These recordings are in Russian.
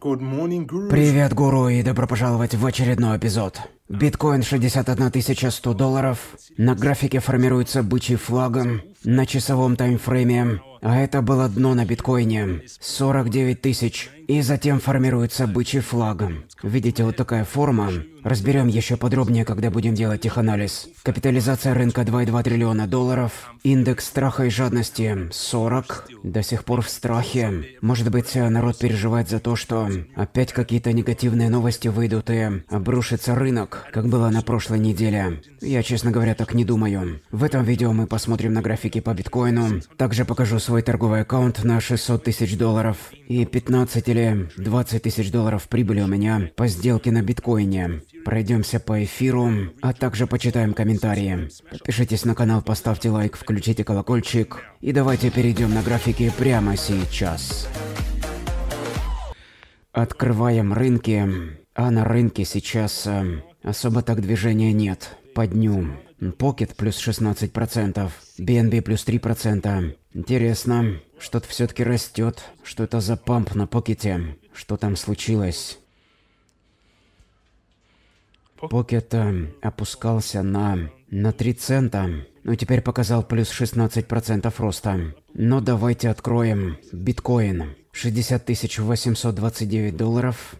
Привет, гуру, и добро пожаловать в очередной эпизод. Биткоин 61 100 долларов. На графике формируется бычий флагом на часовом таймфрейме. А это было дно на биткоине. 49 тысяч. И затем формируется бычий флагом. Видите, вот такая форма. Разберем еще подробнее, когда будем делать их анализ. Капитализация рынка 2,2 триллиона долларов. Индекс страха и жадности 40. До сих пор в страхе. Может быть, народ переживает за то, что опять какие-то негативные новости выйдут и обрушится рынок как было на прошлой неделе. Я, честно говоря, так не думаю. В этом видео мы посмотрим на графики по биткоину. Также покажу свой торговый аккаунт на 600 тысяч долларов и 15 или 20 тысяч долларов прибыли у меня по сделке на биткоине. Пройдемся по эфиру, а также почитаем комментарии. Подпишитесь на канал, поставьте лайк, включите колокольчик. И давайте перейдем на графики прямо сейчас. Открываем рынки. А на рынке сейчас э, Особо так движения нет. По дню. Покет плюс 16%, BNB плюс 3%. Интересно, что-то все-таки растет. Что это за памп на покете? Что там случилось? Покет э, опускался на... на 3 цента. Ну, теперь показал плюс 16% роста. Но давайте откроем биткоин. 60 829 долларов.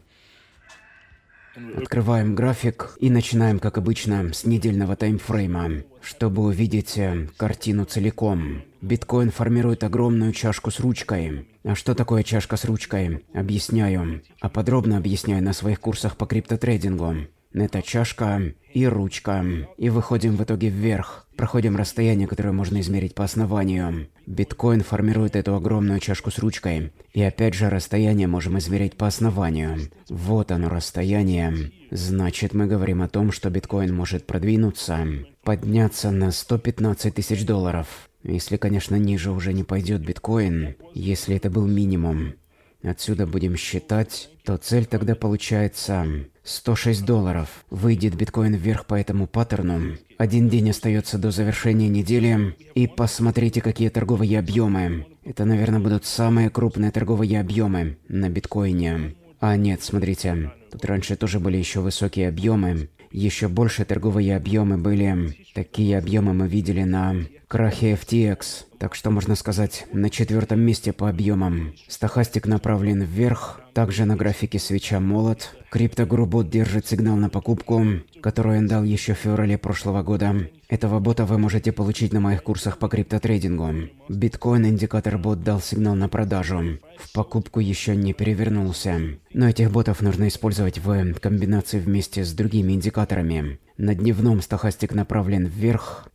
Открываем график и начинаем, как обычно, с недельного таймфрейма, чтобы увидеть э, картину целиком. Биткоин формирует огромную чашку с ручкой. А что такое чашка с ручкой? Объясняю. А подробно объясняю на своих курсах по криптотрейдингу. Это чашка и ручка. И выходим в итоге вверх. Проходим расстояние, которое можно измерить по основанию. Биткоин формирует эту огромную чашку с ручкой. И опять же расстояние можем измерить по основанию. Вот оно расстояние. Значит, мы говорим о том, что биткоин может продвинуться. Подняться на 115 тысяч долларов. Если, конечно, ниже уже не пойдет биткоин, если это был минимум. Отсюда будем считать, то цель тогда получается 106 долларов. Выйдет биткоин вверх по этому паттерну. Один день остается до завершения недели. И посмотрите, какие торговые объемы. Это, наверное, будут самые крупные торговые объемы на биткоине. А нет, смотрите. Тут раньше тоже были еще высокие объемы еще больше торговые объемы были. Такие объемы мы видели на крахе FTX. Так что можно сказать, на четвертом месте по объемам. Стохастик направлен вверх, также на графике свеча молот. Криптогурубот держит сигнал на покупку, которую он дал еще в феврале прошлого года. Этого бота вы можете получить на моих курсах по криптотрейдингу. Биткоин индикатор бот дал сигнал на продажу. В покупку еще не перевернулся. Но этих ботов нужно использовать в комбинации вместе с другими индикаторами. На дневном стохастик направлен вверх.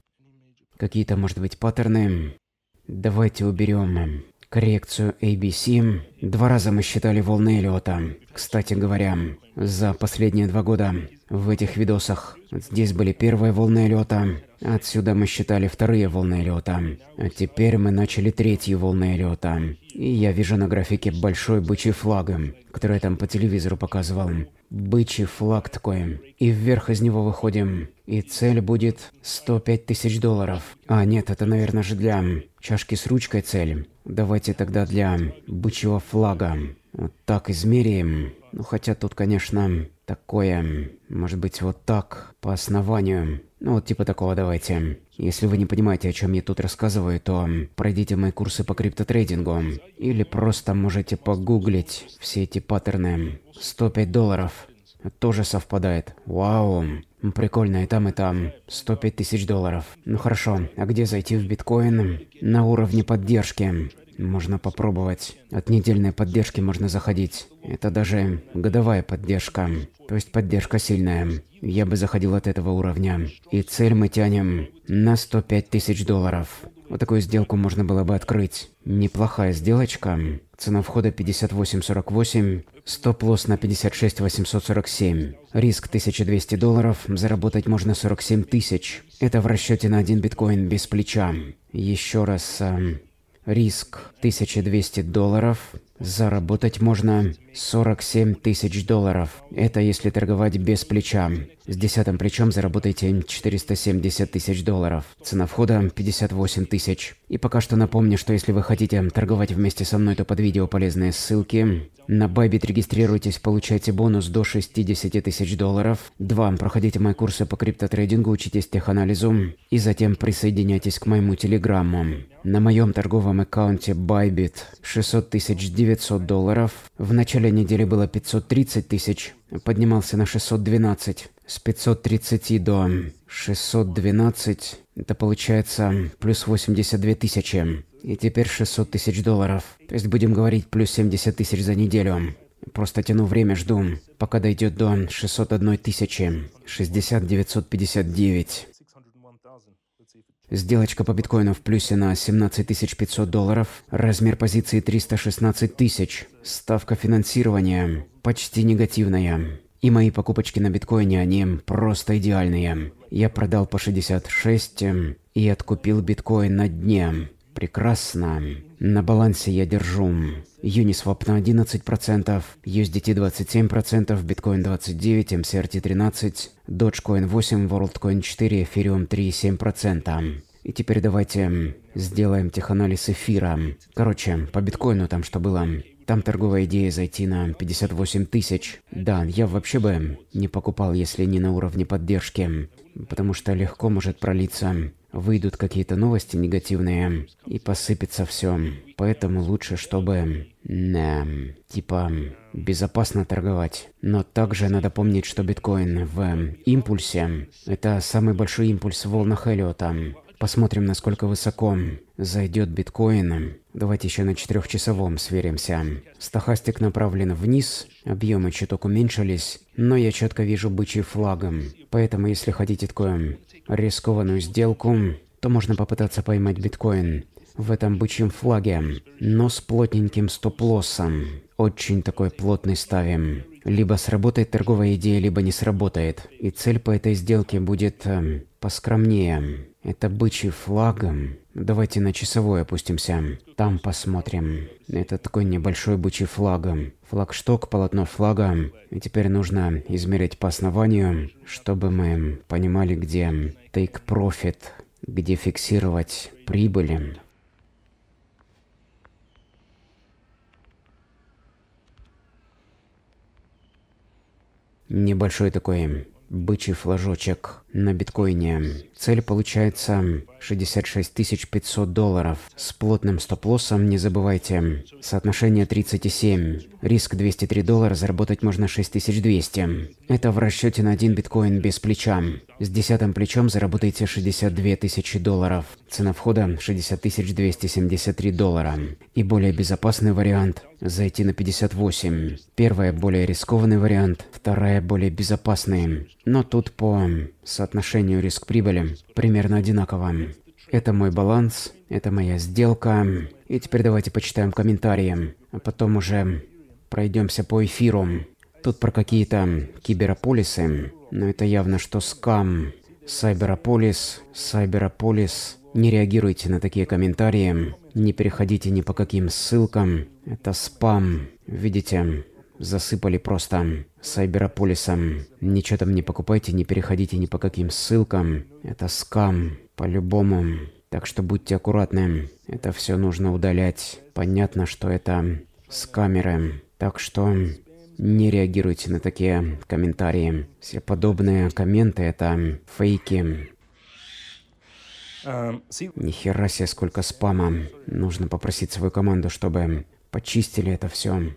Какие-то, может быть, паттерны. Давайте уберем Коррекцию ABC два раза мы считали волны Эллиота. Кстати говоря, за последние два года в этих видосах здесь были первые волны Эллиота, Отсюда мы считали вторые волны Элиота. А теперь мы начали третью волны Элиота. И я вижу на графике большой бычий флаг, который я там по телевизору показывал. Бычий флаг такой. И вверх из него выходим. И цель будет 105 тысяч долларов. А, нет, это, наверное, же для чашки с ручкой цель. Давайте тогда для бычьего флага. Вот так измерим. Ну, хотя тут, конечно, такое... Может быть, вот так, по основанию. Ну вот типа такого давайте. Если вы не понимаете, о чем я тут рассказываю, то пройдите мои курсы по криптотрейдингу. Или просто можете погуглить все эти паттерны. 105 долларов тоже совпадает. Вау, прикольно, и там, и там. 105 тысяч долларов. Ну хорошо, а где зайти в биткоин? На уровне поддержки. Можно попробовать. От недельной поддержки можно заходить. Это даже годовая поддержка. То есть поддержка сильная. Я бы заходил от этого уровня. И цель мы тянем на 105 тысяч долларов. Вот такую сделку можно было бы открыть. Неплохая сделочка. Цена входа 58.48, стоп-лосс на 56.847. Риск 1200 долларов, заработать можно 47 тысяч. Это в расчете на один биткоин без плеча. Еще раз, э, риск 1200 долларов, Заработать можно 47 тысяч долларов. Это если торговать без плеча. С десятым плечом заработайте 470 тысяч долларов. Цена входа 58 тысяч. И пока что напомню, что если вы хотите торговать вместе со мной, то под видео полезные ссылки. На Bybit регистрируйтесь, получайте бонус до 60 тысяч долларов. Два. Проходите мои курсы по криптотрейдингу, учитесь теханализу. И затем присоединяйтесь к моему телеграмму. На моем торговом аккаунте Bybit 600 тысяч 900 долларов. В начале недели было 530 тысяч, поднимался на 612. С 530 до 612, это получается плюс 82 тысячи. И теперь 600 тысяч долларов. То есть будем говорить плюс 70 тысяч за неделю. Просто тяну время, жду, пока дойдет до 601 тысячи. 60 959. Сделочка по биткоину в плюсе на 17 500 долларов, размер позиции 316 тысяч, ставка финансирования почти негативная. И мои покупочки на биткоине, они просто идеальные. Я продал по 66 эм, и откупил биткоин на дне. Прекрасно. На балансе я держу. Uniswap на 11%, USDT 27%, Bitcoin 29%, MCRT 13%, Dogecoin 8%, WorldCoin 4%, Ethereum 3,7%. И теперь давайте сделаем теханализ эфира. Короче, по биткоину там что было. Там торговая идея зайти на 58 тысяч. Да, я вообще бы не покупал, если не на уровне поддержки, потому что легко может пролиться выйдут какие-то новости негативные и посыпется все. Поэтому лучше, чтобы... Да, э, типа безопасно торговать. Но также надо помнить, что биткоин в импульсе – это самый большой импульс в волнах Эллиота. Посмотрим, насколько высоко зайдет биткоин. Давайте еще на четырехчасовом сверимся. Стохастик направлен вниз, объемы чуток уменьшились, но я четко вижу бычий флагом. Поэтому, если хотите такое рискованную сделку, то можно попытаться поймать биткоин в этом бычьем флаге, но с плотненьким стоп-лоссом. Очень такой плотный ставим. Либо сработает торговая идея, либо не сработает. И цель по этой сделке будет э, поскромнее. Это бычий флагом. Давайте на часовой опустимся. Там посмотрим. Это такой небольшой бычий флагом. Флагшток, полотно флага. И теперь нужно измерить по основанию, чтобы мы понимали, где take profit, где фиксировать прибыли. Небольшой такой бычий флажочек на биткоине. Цель получается 66 500 долларов. С плотным стоп-лоссом не забывайте. Соотношение 37. Риск 203 доллара, заработать можно 6200. Это в расчете на один биткоин без плеча. С десятым плечом заработаете 62 тысячи долларов. Цена входа 60 273 доллара. И более безопасный вариант – зайти на 58. Первая более рискованный вариант, вторая более безопасный. Но тут по соотношению риск-прибыли примерно одинаково. Это мой баланс, это моя сделка. И теперь давайте почитаем комментарии, а потом уже пройдемся по эфиру. Тут про какие-то киберополисы, но это явно что скам. Сайберополис, сайберополис. Не реагируйте на такие комментарии, не переходите ни по каким ссылкам. Это спам. Видите, засыпали просто сайберополисом. Ничего там не покупайте, не переходите ни по каким ссылкам. Это скам, по-любому. Так что будьте аккуратны. Это все нужно удалять. Понятно, что это с камеры. Так что не реагируйте на такие комментарии. Все подобные комменты — это фейки. Эм, Нихера себе сколько спама. Нужно попросить свою команду, чтобы почистили это все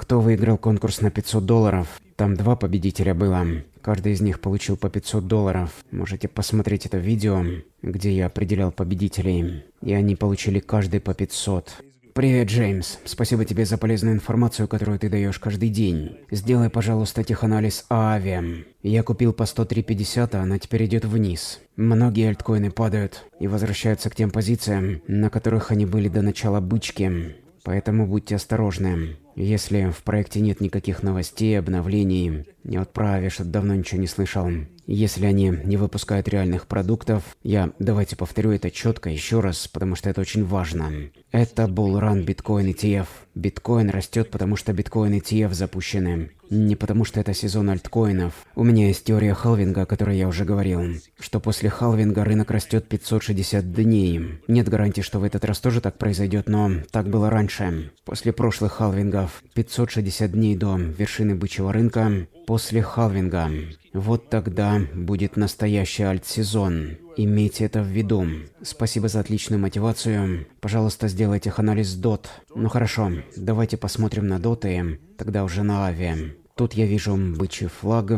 кто выиграл конкурс на 500 долларов. Там два победителя было. Каждый из них получил по 500 долларов. Можете посмотреть это видео, где я определял победителей. И они получили каждый по 500. Привет, Джеймс. Спасибо тебе за полезную информацию, которую ты даешь каждый день. Сделай, пожалуйста, теханализ Аавиам. Я купил по 103.50, а она теперь идет вниз. Многие альткоины падают и возвращаются к тем позициям, на которых они были до начала бычки. Поэтому будьте осторожны. Если в проекте нет никаких новостей, обновлений, не отправишь, От давно ничего не слышал, если они не выпускают реальных продуктов. Я давайте повторю это четко еще раз, потому что это очень важно. Это Bullrun Bitcoin ETF. Биткоин растет, потому что биткоин ETF запущены. Не потому что это сезон альткоинов. У меня есть теория халвинга, о которой я уже говорил. Что после халвинга рынок растет 560 дней. Нет гарантии, что в этот раз тоже так произойдет, но так было раньше. После прошлых халвингов 560 дней до вершины бычьего рынка. После халвинга вот тогда будет настоящий альт-сезон. Имейте это в виду. Спасибо за отличную мотивацию. Пожалуйста, сделайте анализ дот. Ну хорошо, давайте посмотрим на доты, тогда уже на ави. Тут я вижу бычий флаг,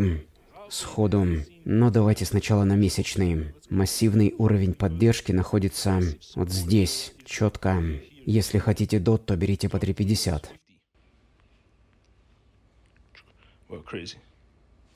сходу. Но давайте сначала на месячный. Массивный уровень поддержки находится вот здесь, четко. Если хотите дот, то берите по 350. Well, crazy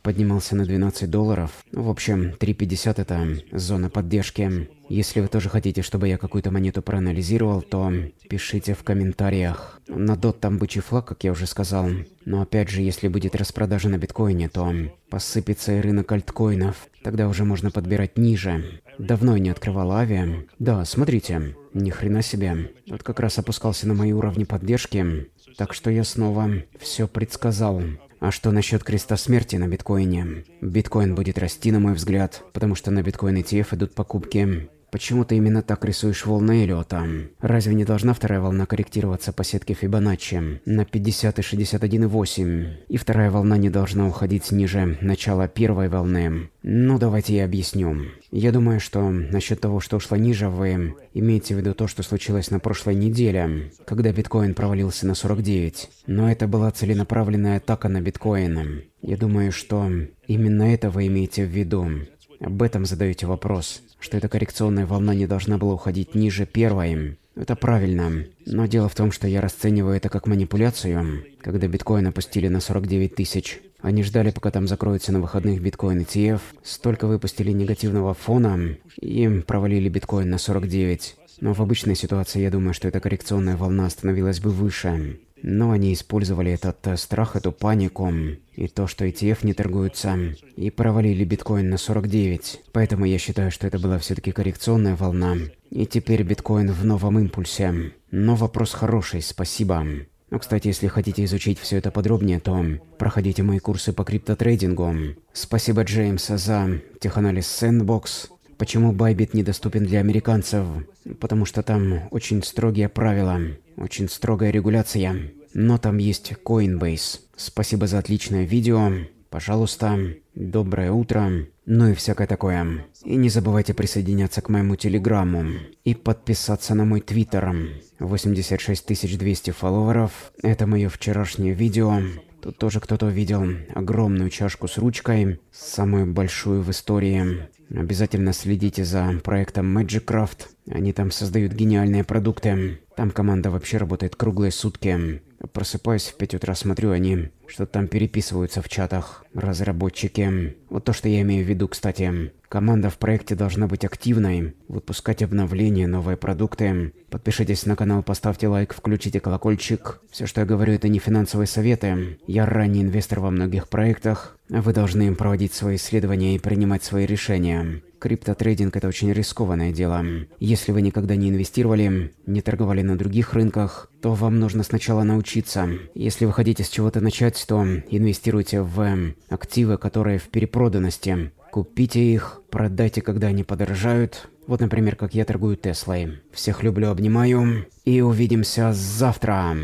поднимался на 12 долларов. Ну, в общем, 3.50 это зона поддержки. Если вы тоже хотите, чтобы я какую-то монету проанализировал, то пишите в комментариях. На дот там бычий флаг, как я уже сказал. Но опять же, если будет распродажа на биткоине, то посыпется и рынок альткоинов. Тогда уже можно подбирать ниже. Давно я не открывал авиа. Да, смотрите. Ни хрена себе. Вот как раз опускался на мои уровни поддержки. Так что я снова все предсказал. А что насчет креста смерти на биткоине? Биткоин будет расти, на мой взгляд, потому что на биткоин ETF идут покупки. Почему ты именно так рисуешь волны Эллиота? Разве не должна вторая волна корректироваться по сетке Фибоначчи на 50 и 61,8? И вторая волна не должна уходить ниже начала первой волны. Ну, давайте я объясню. Я думаю, что насчет того, что ушло ниже, вы имеете в виду то, что случилось на прошлой неделе, когда биткоин провалился на 49. Но это была целенаправленная атака на биткоин. Я думаю, что именно это вы имеете в виду. Об этом задаете вопрос, что эта коррекционная волна не должна была уходить ниже первой. Это правильно. Но дело в том, что я расцениваю это как манипуляцию. Когда биткоин опустили на 49 тысяч, они ждали, пока там закроется на выходных биткоин ETF, столько выпустили негативного фона, и им провалили биткоин на 49. Но в обычной ситуации я думаю, что эта коррекционная волна остановилась бы выше. Но они использовали этот э, страх, эту панику, и то, что ETF не торгуются, и провалили биткоин на 49. Поэтому я считаю, что это была все-таки коррекционная волна. И теперь биткоин в новом импульсе. Но вопрос хороший, спасибо. Но ну, кстати, если хотите изучить все это подробнее, то проходите мои курсы по криптотрейдингу. Спасибо Джеймса за теханализ Sandbox. Почему Байбит недоступен для американцев? Потому что там очень строгие правила, очень строгая регуляция но там есть Coinbase. Спасибо за отличное видео. Пожалуйста, доброе утро, ну и всякое такое. И не забывайте присоединяться к моему телеграмму и подписаться на мой твиттер. 86200 фолловеров. Это мое вчерашнее видео. Тут тоже кто-то видел огромную чашку с ручкой, самую большую в истории. Обязательно следите за проектом Magicraft. Они там создают гениальные продукты. Там команда вообще работает круглые сутки. Просыпаюсь в 5 утра, смотрю, они что-то там переписываются в чатах, разработчики. Вот то, что я имею в виду, кстати. Команда в проекте должна быть активной, выпускать обновления, новые продукты. Подпишитесь на канал, поставьте лайк, включите колокольчик. Все, что я говорю, это не финансовые советы. Я ранний инвестор во многих проектах. Вы должны проводить свои исследования и принимать свои решения. Криптотрейдинг – это очень рискованное дело. Если вы никогда не инвестировали, не торговали на других рынках, то вам нужно сначала научиться. Если вы хотите с чего-то начать, то инвестируйте в активы, которые в перепроданности. Купите их, продайте, когда они подорожают. Вот, например, как я торгую Теслой. Всех люблю, обнимаю. И увидимся завтра.